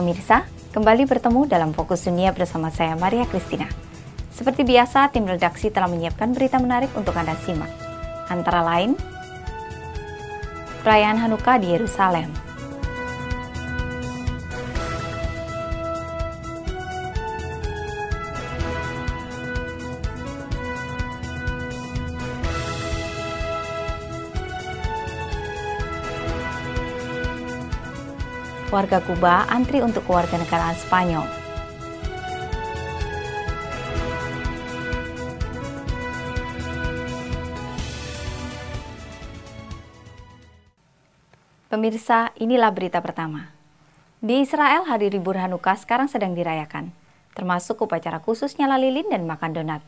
pemirsa, kembali bertemu dalam Fokus Dunia bersama saya Maria Kristina. Seperti biasa, tim redaksi telah menyiapkan berita menarik untuk Anda simak. Antara lain, perayaan Hanukkah di Yerusalem, warga Kuba antri untuk kewarganegaraan Spanyol. Pemirsa, inilah berita pertama. Di Israel, hari libur Hanukkah sekarang sedang dirayakan, termasuk upacara khusus nyala lilin dan makan donat.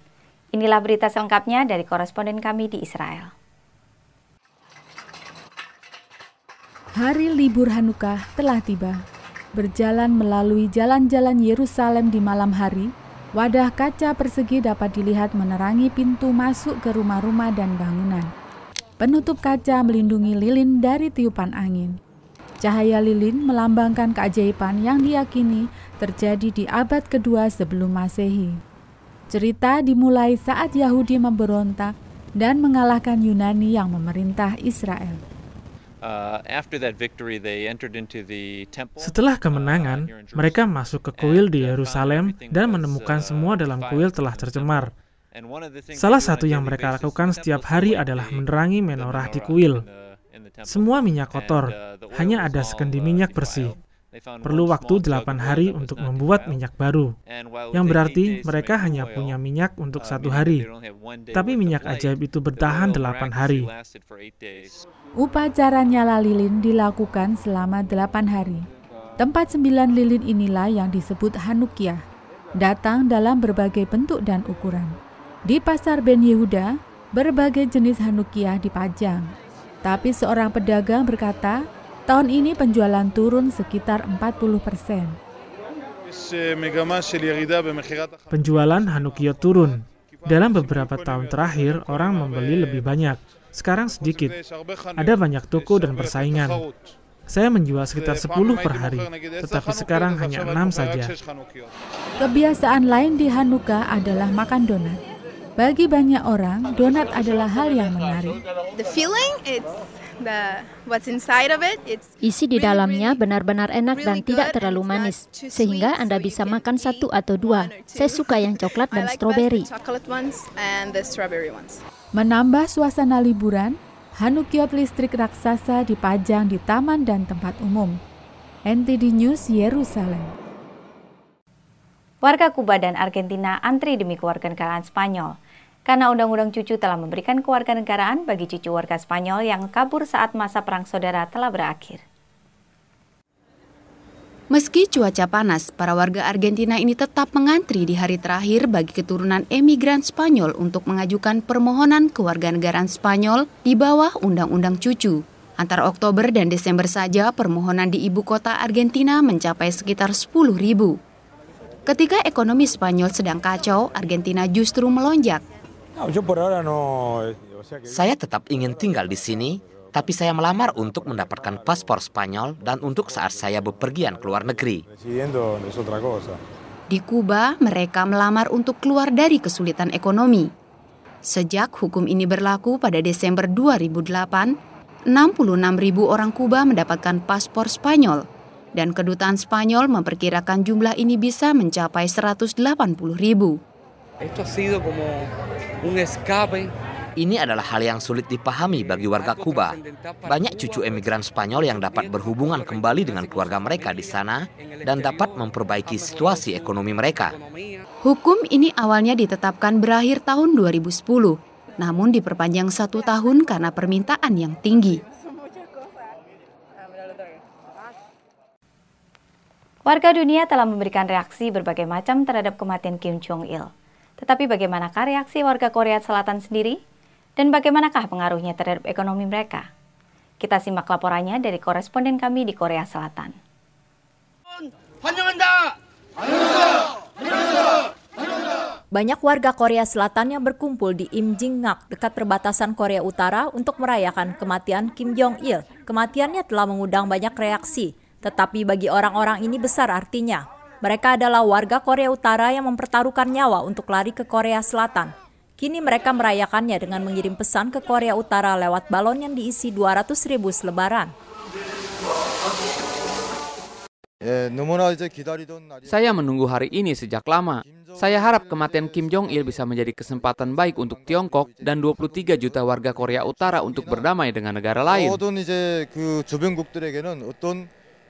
Inilah berita selengkapnya dari koresponden kami di Israel. Hari libur Hanukkah telah tiba. Berjalan melalui jalan-jalan Yerusalem di malam hari, wadah kaca persegi dapat dilihat menerangi pintu masuk ke rumah-rumah dan bangunan. Penutup kaca melindungi lilin dari tiupan angin. Cahaya lilin melambangkan keajaiban yang diyakini terjadi di abad kedua sebelum Masehi. Cerita dimulai saat Yahudi memberontak dan mengalahkan Yunani yang memerintah Israel. Setelah kemenangan, mereka masuk ke kuil di uh, Yerusalem dan menemukan uh, semua dalam kuil telah tercemar. Salah satu yang mereka lakukan setiap hari adalah menerangi menorah di kuil. Semua minyak kotor, uh, hanya ada sekendi minyak bersih perlu waktu 8 hari untuk membuat minyak baru, yang berarti mereka hanya punya minyak untuk uh, satu hari. Tapi minyak ajaib itu bertahan 8 hari. Upacara nyala lilin dilakukan selama 8 hari. Tempat sembilan lilin inilah yang disebut Hanukiah, datang dalam berbagai bentuk dan ukuran. Di pasar Ben Yehuda, berbagai jenis Hanukiah dipajang. Tapi seorang pedagang berkata, Tahun ini penjualan turun sekitar 40 persen. Penjualan Hanukio turun. Dalam beberapa tahun terakhir, orang membeli lebih banyak. Sekarang sedikit. Ada banyak toko dan persaingan. Saya menjual sekitar 10 per hari, tetapi sekarang hanya 6 saja. Kebiasaan lain di Hanukkah adalah makan donat. Bagi banyak orang, donat adalah hal yang menarik. The feeling it's Isi di dalamnya benar-benar enak dan tidak terlalu manis, sehingga Anda bisa makan satu atau dua. Saya suka yang coklat dan stroberi. Menambah suasana liburan, Hanukiot listrik raksasa dipajang di taman dan tempat umum. NTD News Yerusalem. Warga Kuba dan Argentina antri demi kewarganegaraan Spanyol karena Undang-Undang Cucu telah memberikan kewarganegaraan bagi cucu warga Spanyol yang kabur saat masa Perang Saudara telah berakhir. Meski cuaca panas, para warga Argentina ini tetap mengantri di hari terakhir bagi keturunan emigran Spanyol untuk mengajukan permohonan kewarganegaraan Spanyol di bawah Undang-Undang Cucu. Antara Oktober dan Desember saja, permohonan di ibu kota Argentina mencapai sekitar 10 ribu. Ketika ekonomi Spanyol sedang kacau, Argentina justru melonjak. Ah, eh, saya tetap ingin tinggal di sini, tapi saya melamar untuk mendapatkan paspor Spanyol dan untuk saat saya bepergian ke luar negeri. Di Kuba, mereka melamar untuk keluar dari kesulitan ekonomi. Sejak hukum ini berlaku pada Desember 2008, 66 ribu orang Kuba mendapatkan paspor Spanyol, dan kedutaan Spanyol memperkirakan jumlah ini bisa mencapai 180 ribu. Ini adalah hal yang sulit dipahami bagi warga Kuba. Banyak cucu emigran Spanyol yang dapat berhubungan kembali dengan keluarga mereka di sana dan dapat memperbaiki situasi ekonomi mereka. Hukum ini awalnya ditetapkan berakhir tahun 2010, namun diperpanjang satu tahun karena permintaan yang tinggi. Warga dunia telah memberikan reaksi berbagai macam terhadap kematian Kim Jong Il. Tetapi bagaimanakah reaksi warga Korea Selatan sendiri? Dan bagaimanakah pengaruhnya terhadap ekonomi mereka? Kita simak laporannya dari koresponden kami di Korea Selatan. Banyak warga Korea Selatan yang berkumpul di Jingak dekat perbatasan Korea Utara untuk merayakan kematian Kim Jong-il. Kematiannya telah mengundang banyak reaksi, tetapi bagi orang-orang ini besar artinya. Mereka adalah warga Korea Utara yang mempertaruhkan nyawa untuk lari ke Korea Selatan. Kini mereka merayakannya dengan mengirim pesan ke Korea Utara lewat balon yang diisi 200 ribu selebaran. Saya menunggu hari ini sejak lama. Saya harap kematian Kim Jong-il bisa menjadi kesempatan baik untuk Tiongkok dan 23 juta warga Korea Utara untuk berdamai dengan negara lain.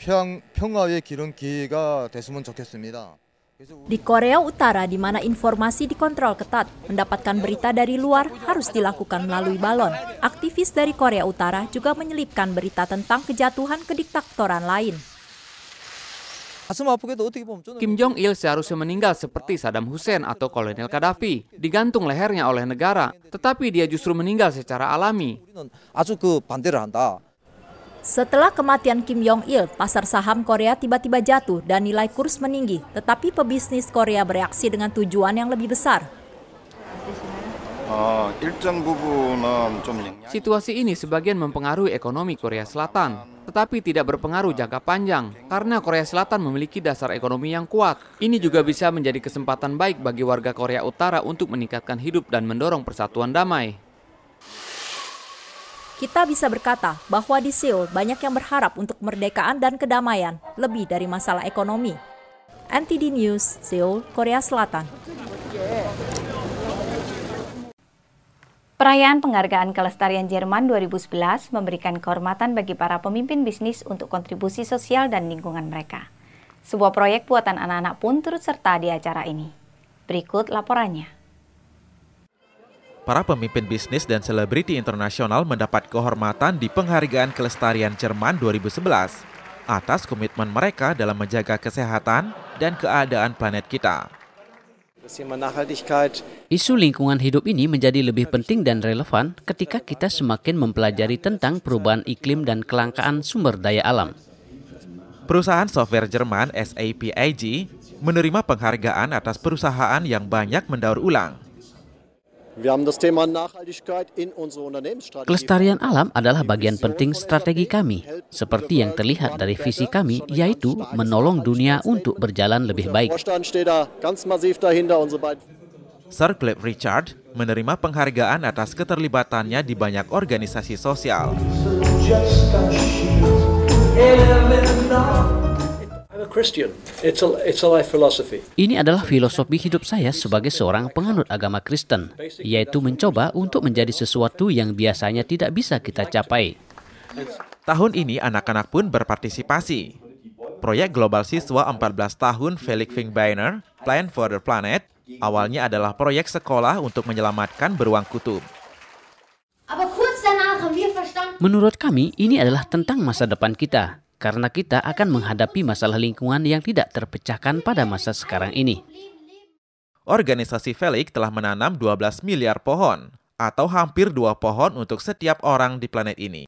평, 평화의 기회가 됐으면 좋겠습니다. Di Korea Utara, di mana informasi dikontrol ketat, mendapatkan berita dari luar harus dilakukan melalui balon. Aktivis dari Korea Utara juga menyelipkan berita tentang kejatuhan kediktatoran lain. Kim Jong Il seharusnya meninggal seperti Saddam Hussein atau Kolonel Gaddafi, digantung lehernya oleh negara, tetapi dia justru meninggal secara alami. Setelah kematian Kim Jong-il, pasar saham Korea tiba-tiba jatuh dan nilai kurs meninggi, tetapi pebisnis Korea bereaksi dengan tujuan yang lebih besar. Ah, Situasi ini sebagian mempengaruhi ekonomi Korea Selatan, tetapi tidak berpengaruh jangka panjang karena Korea Selatan memiliki dasar ekonomi yang kuat. Ini juga bisa menjadi kesempatan baik bagi warga Korea Utara untuk meningkatkan hidup dan mendorong persatuan damai. Kita bisa berkata bahwa di Seoul banyak yang berharap untuk kemerdekaan dan kedamaian lebih dari masalah ekonomi. NTD News, Seoul, Korea Selatan. Perayaan penghargaan kelestarian Jerman 2011 memberikan kehormatan bagi para pemimpin bisnis untuk kontribusi sosial dan lingkungan mereka. Sebuah proyek buatan anak-anak pun turut serta di acara ini. Berikut laporannya para pemimpin bisnis dan selebriti internasional mendapat kehormatan di penghargaan kelestarian Jerman 2011 atas komitmen mereka dalam menjaga kesehatan dan keadaan planet kita. Isu lingkungan hidup ini menjadi lebih penting dan relevan ketika kita semakin mempelajari tentang perubahan iklim dan kelangkaan sumber daya alam. Perusahaan software Jerman SAP AG menerima penghargaan atas perusahaan yang banyak mendaur ulang Kelestarian alam adalah bagian penting strategi kami, seperti yang terlihat dari visi kami, yaitu menolong dunia untuk berjalan lebih baik. Sir Cliff Richard menerima penghargaan atas keterlibatannya di banyak organisasi sosial. Ini adalah filosofi hidup saya sebagai seorang penganut agama Kristen, yaitu mencoba untuk menjadi sesuatu yang biasanya tidak bisa kita capai. Tahun ini anak-anak pun berpartisipasi. Proyek Global Siswa 14 Tahun Felix Finkbeiner, Plan for the Planet, awalnya adalah proyek sekolah untuk menyelamatkan beruang kutub. Menurut kami, ini adalah tentang masa depan kita, karena kita akan menghadapi masalah lingkungan yang tidak terpecahkan pada masa sekarang ini. Organisasi Felix telah menanam 12 miliar pohon, atau hampir dua pohon untuk setiap orang di planet ini.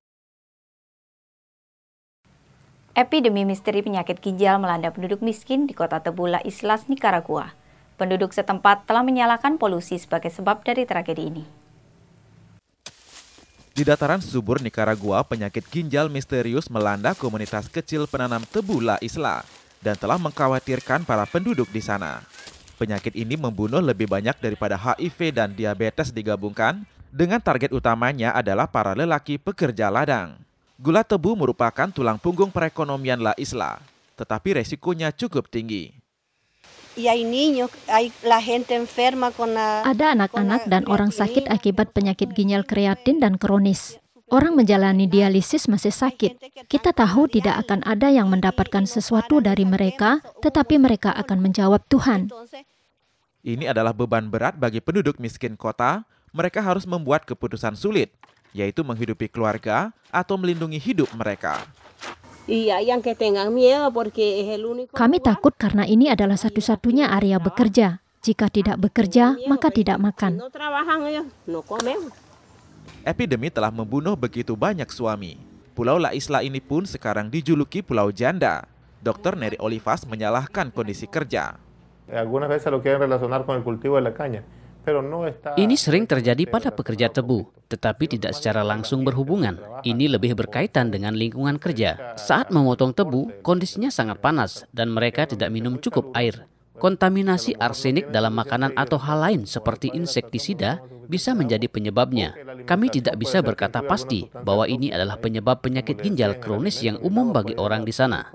Epidemi misteri penyakit ginjal melanda penduduk miskin di kota Tebula Islas, Nicaragua. Penduduk setempat telah menyalahkan polusi sebagai sebab dari tragedi ini. Di dataran subur Nicaragua, penyakit ginjal misterius melanda komunitas kecil penanam tebu La Isla dan telah mengkhawatirkan para penduduk di sana. Penyakit ini membunuh lebih banyak daripada HIV dan diabetes digabungkan, dengan target utamanya adalah para lelaki pekerja ladang. Gula tebu merupakan tulang punggung perekonomian La Isla, tetapi resikonya cukup tinggi. Ada anak-anak dan orang sakit akibat penyakit ginjal kreatin dan kronis. Orang menjalani dialisis masih sakit. Kita tahu tidak akan ada yang mendapatkan sesuatu dari mereka, tetapi mereka akan menjawab Tuhan. Ini adalah beban berat bagi penduduk miskin kota. Mereka harus membuat keputusan sulit, yaitu menghidupi keluarga atau melindungi hidup mereka. Iya, yang Kami takut karena ini adalah satu-satunya area bekerja. Jika ah, tidak bekerja, maka tidak makan. Epidemi telah membunuh begitu banyak suami. Pulau La Isla ini pun sekarang dijuluki Pulau Janda. Dr. Neri Olivas menyalahkan kondisi kerja. Ini sering terjadi pada pekerja tebu, tetapi tidak secara langsung berhubungan. Ini lebih berkaitan dengan lingkungan kerja. Saat memotong tebu, kondisinya sangat panas dan mereka tidak minum cukup air. Kontaminasi arsenik dalam makanan atau hal lain seperti insektisida bisa menjadi penyebabnya. Kami tidak bisa berkata pasti bahwa ini adalah penyebab penyakit ginjal kronis yang umum bagi orang di sana.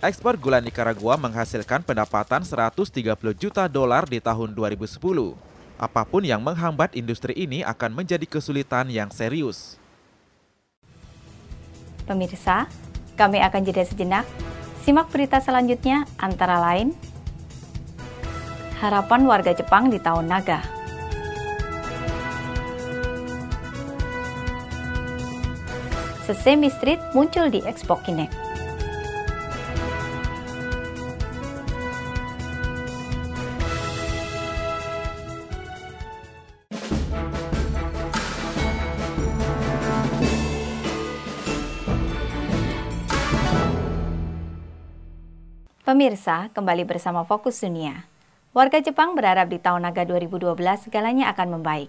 Ekspor gula Nicaragua menghasilkan pendapatan 130 juta dolar di tahun 2010. Apapun yang menghambat industri ini akan menjadi kesulitan yang serius. Pemirsa, kami akan jeda sejenak. Simak berita selanjutnya antara lain. Harapan warga Jepang di tahun naga. Sesame Street muncul di Expo Kinect. Pemirsa, kembali bersama Fokus Dunia. Warga Jepang berharap di tahun naga 2012 segalanya akan membaik.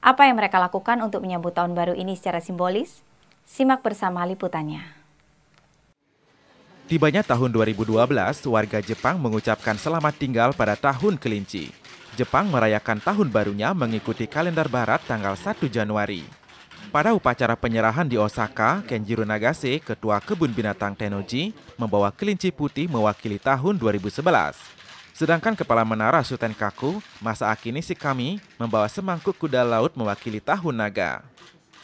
Apa yang mereka lakukan untuk menyambut tahun baru ini secara simbolis? Simak bersama liputannya. Tibanya tahun 2012, warga Jepang mengucapkan selamat tinggal pada tahun kelinci. Jepang merayakan tahun barunya mengikuti kalender barat tanggal 1 Januari. Pada upacara penyerahan di Osaka, Kenjiro Nagase, ketua kebun binatang Tennoji, membawa kelinci putih mewakili tahun 2011. Sedangkan kepala menara Suten Kaku, Masaaki Nishikami, membawa semangkuk kuda laut mewakili tahun naga.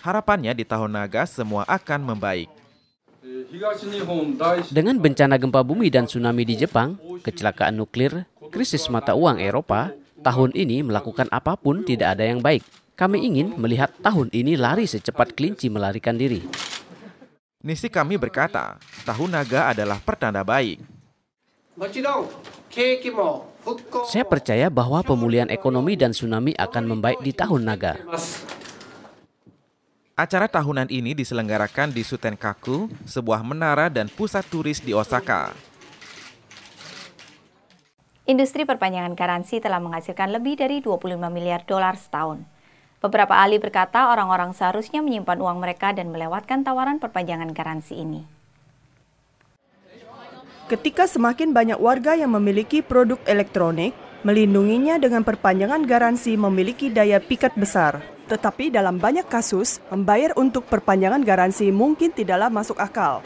Harapannya di tahun naga semua akan membaik. Dengan bencana gempa bumi dan tsunami di Jepang, kecelakaan nuklir, krisis mata uang Eropa, tahun ini melakukan apapun tidak ada yang baik. Kami ingin melihat tahun ini lari secepat kelinci melarikan diri. Nisi kami berkata, tahun naga adalah pertanda baik. Saya percaya bahwa pemulihan ekonomi dan tsunami akan membaik di tahun naga. Acara tahunan ini diselenggarakan di Sutenkaku, sebuah menara dan pusat turis di Osaka. Industri perpanjangan garansi telah menghasilkan lebih dari 25 miliar dolar setahun. Beberapa ahli berkata orang-orang seharusnya menyimpan uang mereka dan melewatkan tawaran perpanjangan garansi ini. Ketika semakin banyak warga yang memiliki produk elektronik, melindunginya dengan perpanjangan garansi memiliki daya pikat besar. Tetapi dalam banyak kasus, membayar untuk perpanjangan garansi mungkin tidaklah masuk akal.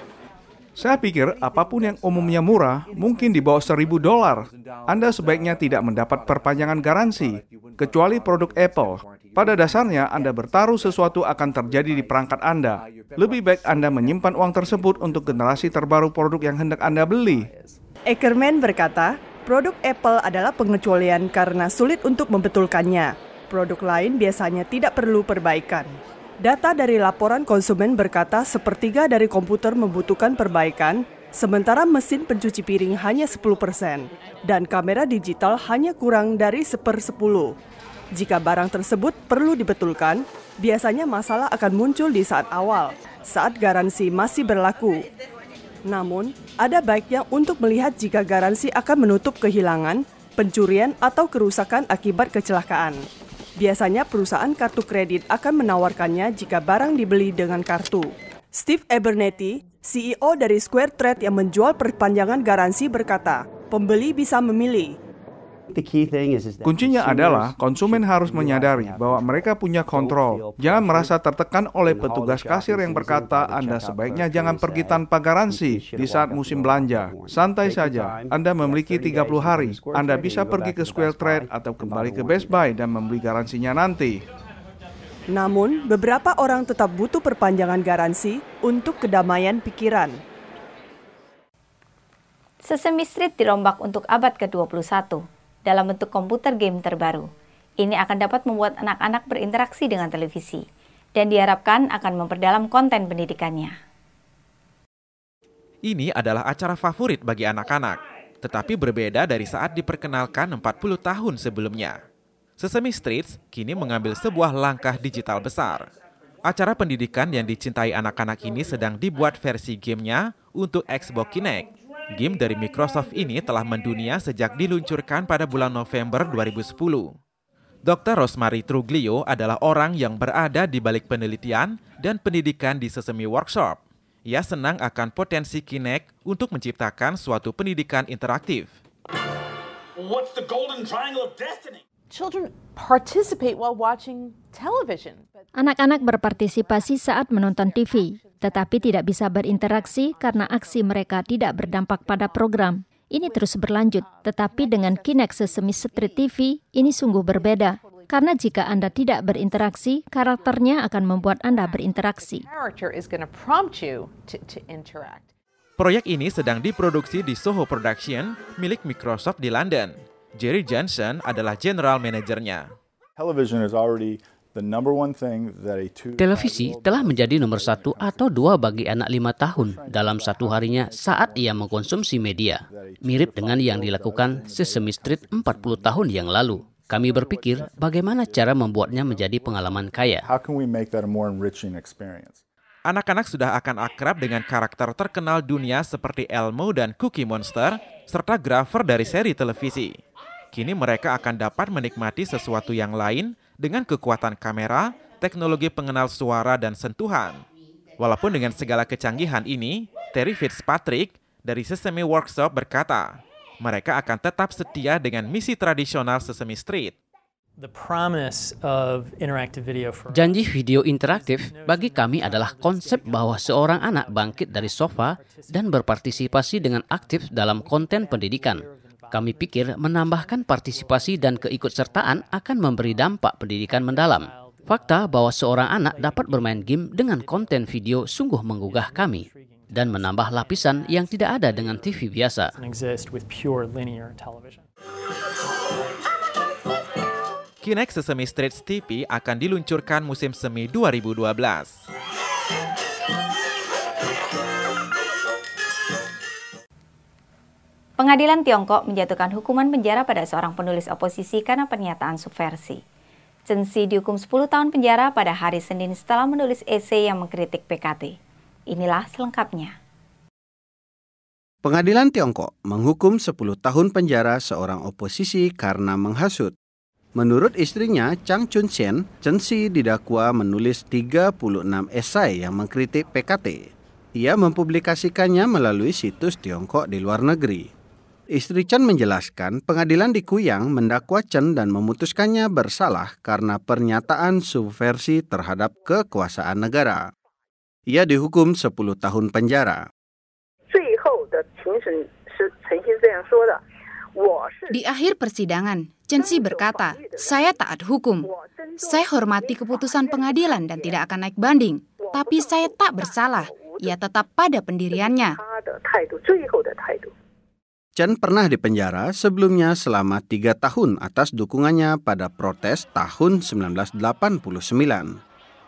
Saya pikir apapun yang umumnya murah mungkin di bawah 1000 dolar. Anda sebaiknya tidak mendapat perpanjangan garansi, kecuali produk Apple. Pada dasarnya, Anda bertaruh sesuatu akan terjadi di perangkat Anda. Lebih baik Anda menyimpan uang tersebut untuk generasi terbaru produk yang hendak Anda beli. Ackerman berkata, produk Apple adalah pengecualian karena sulit untuk membetulkannya. Produk lain biasanya tidak perlu perbaikan. Data dari laporan konsumen berkata sepertiga dari komputer membutuhkan perbaikan, sementara mesin pencuci piring hanya 10 persen, dan kamera digital hanya kurang dari sepersepuluh. Jika barang tersebut perlu dibetulkan, biasanya masalah akan muncul di saat awal, saat garansi masih berlaku. Namun, ada baiknya untuk melihat jika garansi akan menutup kehilangan, pencurian, atau kerusakan akibat kecelakaan. Biasanya perusahaan kartu kredit akan menawarkannya jika barang dibeli dengan kartu. Steve Abernethy, CEO dari Square Trade yang menjual perpanjangan garansi berkata, pembeli bisa memilih Kuncinya adalah konsumen harus menyadari bahwa mereka punya kontrol. Jangan merasa tertekan oleh petugas kasir yang berkata, Anda sebaiknya jangan pergi tanpa garansi di saat musim belanja. Santai saja, Anda memiliki 30 hari. Anda bisa pergi ke Square Trade atau kembali ke Best Buy dan membeli garansinya nanti. Namun, beberapa orang tetap butuh perpanjangan garansi untuk kedamaian pikiran. Sesemi Street dirombak untuk abad ke-21 dalam bentuk komputer game terbaru. Ini akan dapat membuat anak-anak berinteraksi dengan televisi dan diharapkan akan memperdalam konten pendidikannya. Ini adalah acara favorit bagi anak-anak, tetapi berbeda dari saat diperkenalkan 40 tahun sebelumnya. Sesame Streets kini mengambil sebuah langkah digital besar. Acara pendidikan yang dicintai anak-anak ini sedang dibuat versi gamenya untuk Xbox Kinect Game dari Microsoft ini telah mendunia sejak diluncurkan pada bulan November 2010. Dr. Rosemary Truglio adalah orang yang berada di balik penelitian dan pendidikan di Sesemi Workshop. Ia senang akan potensi Kinect untuk menciptakan suatu pendidikan interaktif. Anak-anak berpartisipasi saat menonton TV, tetapi tidak bisa berinteraksi karena aksi mereka tidak berdampak pada program. Ini terus berlanjut, tetapi dengan Kinex sesemi Street TV, ini sungguh berbeda. Karena jika Anda tidak berinteraksi, karakternya akan membuat Anda berinteraksi. Proyek ini sedang diproduksi di Soho Production milik Microsoft di London. Jerry Johnson adalah general manajernya. Television is already Televisi telah menjadi nomor satu atau dua bagi anak lima tahun dalam satu harinya saat ia mengkonsumsi media, mirip dengan yang dilakukan Sesame Street 40 tahun yang lalu. Kami berpikir bagaimana cara membuatnya menjadi pengalaman kaya. Anak-anak sudah akan akrab dengan karakter terkenal dunia seperti Elmo dan Cookie Monster, serta grafer dari seri televisi. Kini mereka akan dapat menikmati sesuatu yang lain dengan kekuatan kamera, teknologi pengenal suara dan sentuhan. Walaupun dengan segala kecanggihan ini, Terry Fitzpatrick dari Sesame Workshop berkata, mereka akan tetap setia dengan misi tradisional Sesame Street. Janji video interaktif bagi kami adalah konsep bahwa seorang anak bangkit dari sofa dan berpartisipasi dengan aktif dalam konten pendidikan kami pikir menambahkan partisipasi dan keikutsertaan akan memberi dampak pendidikan mendalam. Fakta bahwa seorang anak dapat bermain game dengan konten video sungguh menggugah kami dan menambah lapisan yang tidak ada dengan TV biasa. Kinex Sesame Street TV akan diluncurkan musim semi 2012. Pengadilan Tiongkok menjatuhkan hukuman penjara pada seorang penulis oposisi karena pernyataan subversi. Chen Xi dihukum 10 tahun penjara pada hari Senin setelah menulis esai yang mengkritik PKT. Inilah selengkapnya. Pengadilan Tiongkok menghukum 10 tahun penjara seorang oposisi karena menghasut. Menurut istrinya, Chang chun Chen, Chen Xi didakwa menulis 36 esai yang mengkritik PKT. Ia mempublikasikannya melalui situs Tiongkok di luar negeri. Istri Chen menjelaskan pengadilan di Kuyang mendakwa Chen dan memutuskannya bersalah karena pernyataan subversi terhadap kekuasaan negara. Ia dihukum 10 tahun penjara. Di akhir persidangan, Chen Xi berkata, saya taat hukum. Saya hormati keputusan pengadilan dan tidak akan naik banding. Tapi saya tak bersalah. Ia tetap pada pendiriannya. Chen pernah dipenjara sebelumnya selama tiga tahun atas dukungannya pada protes tahun 1989.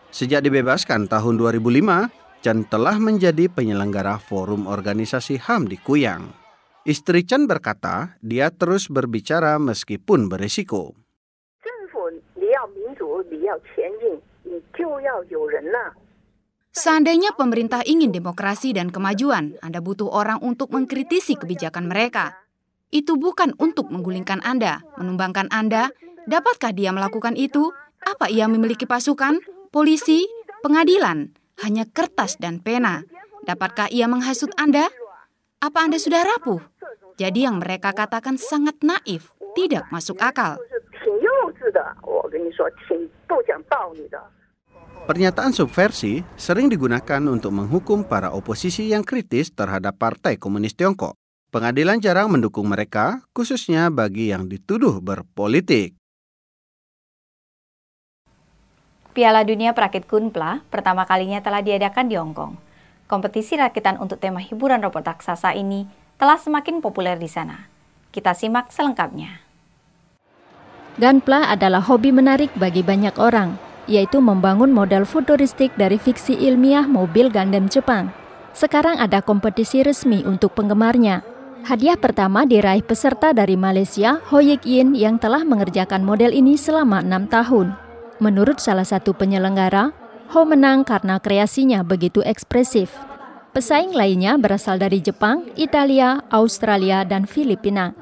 Sejak dibebaskan tahun 2005, Chen telah menjadi penyelenggara forum organisasi HAM di Kuyang. Istri Chen berkata, dia terus berbicara meskipun berisiko. Seandainya pemerintah ingin demokrasi dan kemajuan, Anda butuh orang untuk mengkritisi kebijakan mereka. Itu bukan untuk menggulingkan Anda, menumbangkan Anda. Dapatkah dia melakukan itu? Apa ia memiliki pasukan, polisi, pengadilan, hanya kertas dan pena? Dapatkah ia menghasut Anda? Apa Anda sudah rapuh? Jadi yang mereka katakan sangat naif, tidak masuk akal. Pernyataan subversi sering digunakan untuk menghukum para oposisi yang kritis terhadap Partai Komunis Tiongkok. Pengadilan jarang mendukung mereka, khususnya bagi yang dituduh berpolitik. Piala Dunia Perakit Kunpla pertama kalinya telah diadakan di Hong Kong. Kompetisi rakitan untuk tema hiburan robot raksasa ini telah semakin populer di sana. Kita simak selengkapnya. Gunpla adalah hobi menarik bagi banyak orang, yaitu membangun model futuristik dari fiksi ilmiah mobil Gundam Jepang. Sekarang ada kompetisi resmi untuk penggemarnya. Hadiah pertama diraih peserta dari Malaysia, Hoyik Yin, yang telah mengerjakan model ini selama enam tahun. Menurut salah satu penyelenggara, Ho menang karena kreasinya begitu ekspresif. Pesaing lainnya berasal dari Jepang, Italia, Australia, dan Filipina.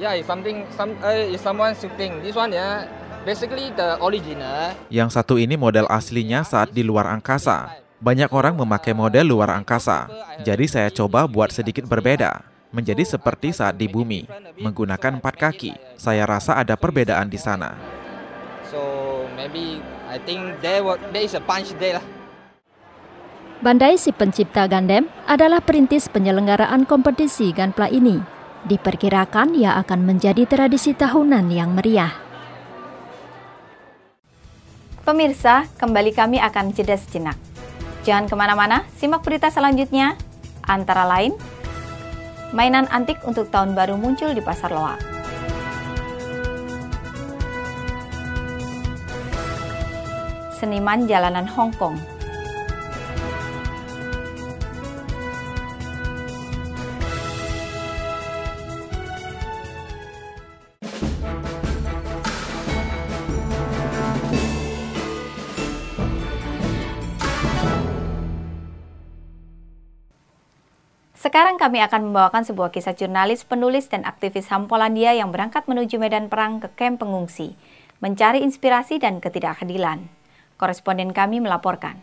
Yeah, something, some, uh, someone shooting. This one, yeah, Basically the original. Yang satu ini model aslinya saat di luar angkasa. Banyak orang memakai model luar angkasa. Jadi saya coba buat sedikit berbeda menjadi seperti saat di bumi, menggunakan empat kaki. Saya rasa ada perbedaan di sana. So maybe I think there, was, there is a punch there Bandai si pencipta Gundam adalah perintis penyelenggaraan kompetisi Gunpla ini. Diperkirakan ia akan menjadi tradisi tahunan yang meriah. Pemirsa, kembali kami akan jeda sejenak. Jangan kemana-mana, simak berita selanjutnya. Antara lain, mainan antik untuk tahun baru muncul di pasar loak. Seniman jalanan Hong Kong kami akan membawakan sebuah kisah jurnalis, penulis, dan aktivis HAM Polandia yang berangkat menuju medan perang ke kamp pengungsi, mencari inspirasi dan ketidakadilan. Koresponden kami melaporkan.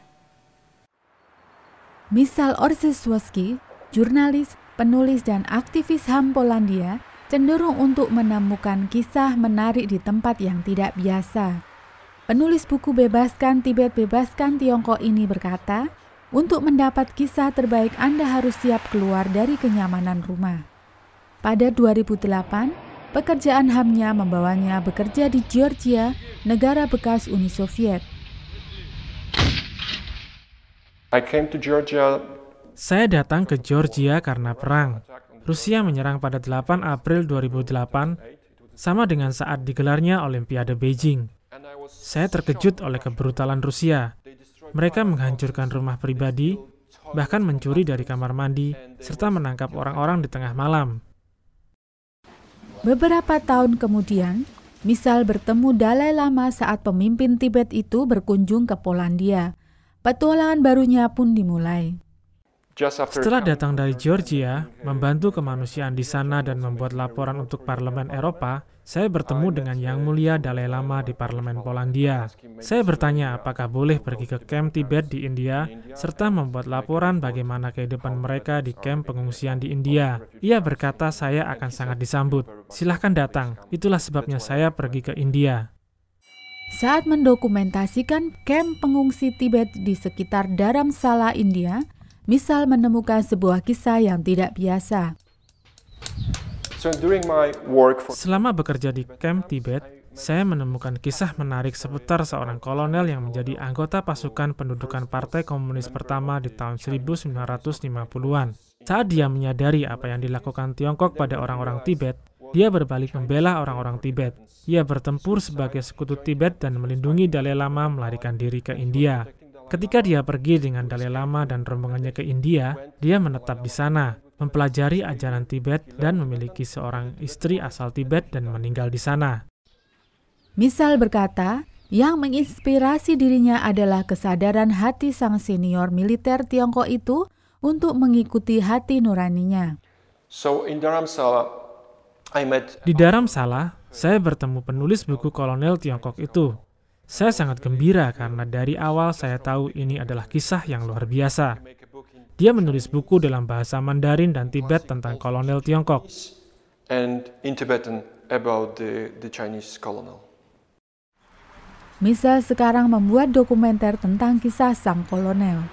Misal Orzeszewski, jurnalis, penulis, dan aktivis HAM Polandia cenderung untuk menemukan kisah menarik di tempat yang tidak biasa. Penulis buku Bebaskan Tibet Bebaskan Tiongkok ini berkata, untuk mendapat kisah terbaik Anda harus siap keluar dari kenyamanan rumah. Pada 2008, pekerjaan hamnya membawanya bekerja di Georgia, negara bekas Uni Soviet. I came to Georgia. Saya datang ke Georgia karena perang. Rusia menyerang pada 8 April 2008, sama dengan saat digelarnya Olimpiade Beijing. Saya terkejut oleh kebrutalan Rusia, mereka menghancurkan rumah pribadi, bahkan mencuri dari kamar mandi, serta menangkap orang-orang di tengah malam. Beberapa tahun kemudian, Misal bertemu Dalai Lama saat pemimpin Tibet itu berkunjung ke Polandia. Petualangan barunya pun dimulai. Setelah datang dari Georgia, membantu kemanusiaan di sana dan membuat laporan untuk Parlemen Eropa, saya bertemu dengan Yang Mulia Dalai Lama di Parlemen Polandia. Saya bertanya apakah boleh pergi ke kamp Tibet di India, serta membuat laporan bagaimana kehidupan mereka di kamp pengungsian di India. Ia berkata saya akan sangat disambut. Silahkan datang, itulah sebabnya saya pergi ke India. Saat mendokumentasikan kamp pengungsi Tibet di sekitar Dharamsala, India, Misal menemukan sebuah kisah yang tidak biasa. Selama bekerja di Camp Tibet, saya menemukan kisah menarik seputar seorang kolonel yang menjadi anggota pasukan pendudukan Partai Komunis pertama di tahun 1950-an. Saat dia menyadari apa yang dilakukan Tiongkok pada orang-orang Tibet, dia berbalik membela orang-orang Tibet. Ia bertempur sebagai sekutu Tibet dan melindungi Dalai Lama melarikan diri ke India. Ketika dia pergi dengan Dalai Lama dan rombongannya ke India, dia menetap di sana mempelajari ajaran Tibet dan memiliki seorang istri asal Tibet dan meninggal di sana. Misal berkata, yang menginspirasi dirinya adalah kesadaran hati sang senior militer Tiongkok itu untuk mengikuti hati nuraninya. So in Dharamsala, I met... Di Dharamsala, saya bertemu penulis buku kolonel Tiongkok itu. Saya sangat gembira karena dari awal saya tahu ini adalah kisah yang luar biasa. Dia menulis buku dalam bahasa Mandarin dan Tibet tentang kolonel Tiongkok. Misal sekarang membuat dokumenter tentang kisah sang kolonel.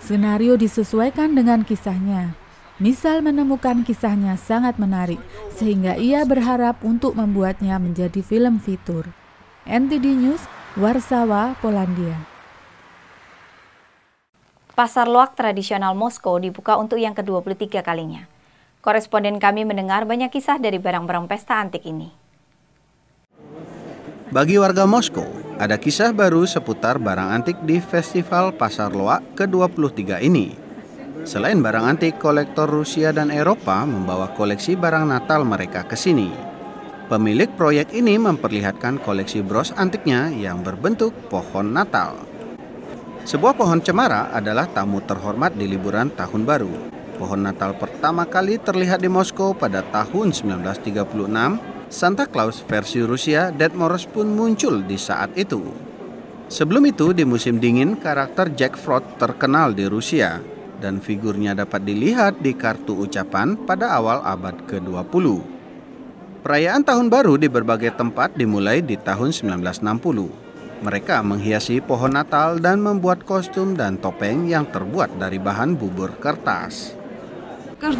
Senario disesuaikan dengan kisahnya. Misal menemukan kisahnya sangat menarik, sehingga ia berharap untuk membuatnya menjadi film fitur. NTD News, Warsawa, Polandia. Pasar loak tradisional Moskow dibuka untuk yang ke-23 kalinya. Koresponden kami mendengar banyak kisah dari barang-barang pesta antik ini. Bagi warga Moskow, ada kisah baru seputar barang antik di Festival Pasar Loak ke-23 ini. Selain barang antik, kolektor Rusia dan Eropa membawa koleksi barang Natal mereka ke sini. Pemilik proyek ini memperlihatkan koleksi bros antiknya yang berbentuk pohon Natal. Sebuah pohon cemara adalah tamu terhormat di liburan tahun baru. Pohon Natal pertama kali terlihat di Moskow pada tahun 1936. Santa Claus versi Rusia Dead Morris pun muncul di saat itu. Sebelum itu, di musim dingin, karakter Jack Frost terkenal di Rusia dan figurnya dapat dilihat di kartu ucapan pada awal abad ke-20. Perayaan tahun baru di berbagai tempat dimulai di tahun 1960. Mereka menghiasi pohon Natal dan membuat kostum dan topeng yang terbuat dari bahan bubur kertas. Э,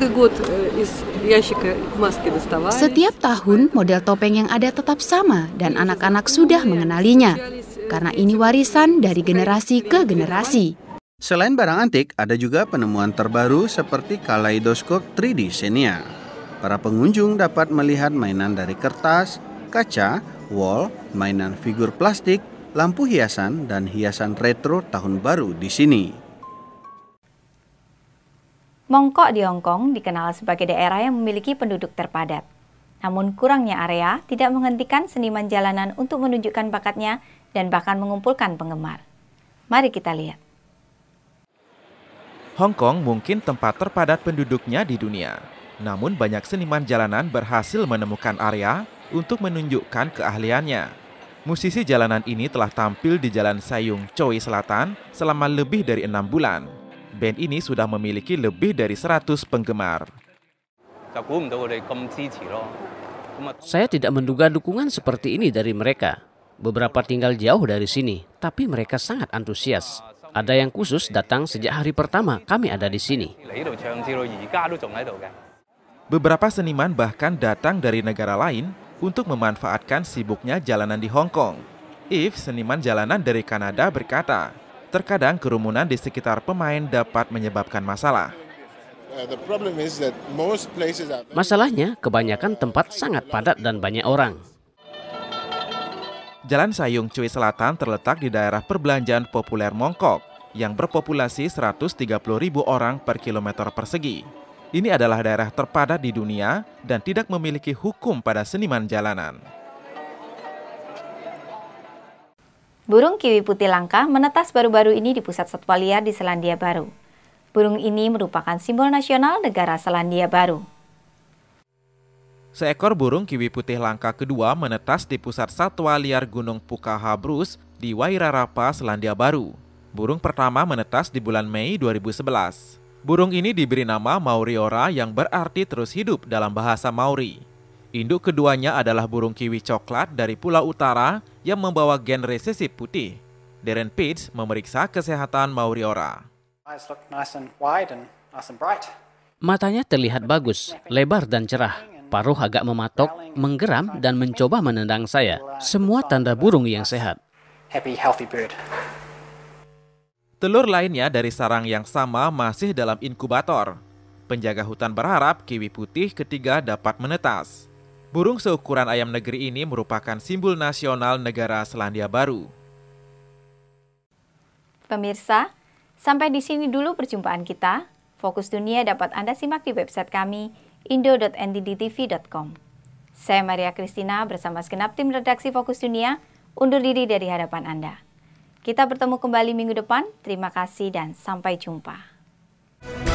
Setiap tahun model topeng yang ada tetap sama dan anak-anak sudah mengenalinya karena ini warisan dari generasi ke generasi. Selain barang antik, ada juga penemuan terbaru seperti kaleidoskop 3D Xenia. Para pengunjung dapat melihat mainan dari kertas, kaca, wall, mainan figur plastik, lampu hiasan dan hiasan retro tahun baru di sini. Mongkok di Hong Kong dikenal sebagai daerah yang memiliki penduduk terpadat. Namun kurangnya area tidak menghentikan seniman jalanan untuk menunjukkan bakatnya dan bahkan mengumpulkan penggemar. Mari kita lihat. Hong Kong mungkin tempat terpadat penduduknya di dunia. Namun banyak seniman jalanan berhasil menemukan area untuk menunjukkan keahliannya. Musisi jalanan ini telah tampil di Jalan Sayung Choi Selatan selama lebih dari enam bulan. Band ini sudah memiliki lebih dari 100 penggemar. Saya tidak menduga dukungan seperti ini dari mereka. Beberapa tinggal jauh dari sini, tapi mereka sangat antusias. Ada yang khusus datang sejak hari pertama kami ada di sini. Beberapa seniman bahkan datang dari negara lain untuk memanfaatkan sibuknya jalanan di Hong Kong. If, seniman jalanan dari Kanada berkata, terkadang kerumunan di sekitar pemain dapat menyebabkan masalah. Uh, Masalahnya, kebanyakan tempat sangat padat dan banyak orang. Jalan Sayung Cui Selatan terletak di daerah perbelanjaan populer Mongkok yang berpopulasi 130.000 orang per kilometer persegi. Ini adalah daerah terpadat di dunia dan tidak memiliki hukum pada seniman jalanan. Burung kiwi putih langka menetas baru-baru ini di pusat satwa liar di Selandia Baru. Burung ini merupakan simbol nasional negara Selandia Baru. Seekor burung kiwi putih langka kedua menetas di pusat satwa liar Gunung Pukaha Pukahabrus di Wairarapa, Selandia Baru. Burung pertama menetas di bulan Mei 2011. Burung ini diberi nama Mauriora yang berarti terus hidup dalam bahasa Maori. Induk keduanya adalah burung kiwi coklat dari Pulau Utara yang membawa gen resesif putih. Darren Pitts memeriksa kesehatan Mauriora. Matanya terlihat bagus, lebar dan cerah. Paruh agak mematok, menggeram, dan mencoba menendang saya. Semua tanda burung yang sehat. Happy, healthy bird. Telur lainnya dari sarang yang sama masih dalam inkubator. Penjaga hutan berharap kiwi putih ketiga dapat menetas. Burung seukuran ayam negeri ini merupakan simbol nasional negara Selandia Baru. Pemirsa, sampai di sini dulu perjumpaan kita. Fokus Dunia dapat Anda simak di website kami indo.nddtv.com. Saya Maria Kristina bersama segenap tim redaksi Fokus Dunia undur diri dari hadapan Anda. Kita bertemu kembali minggu depan. Terima kasih dan sampai jumpa.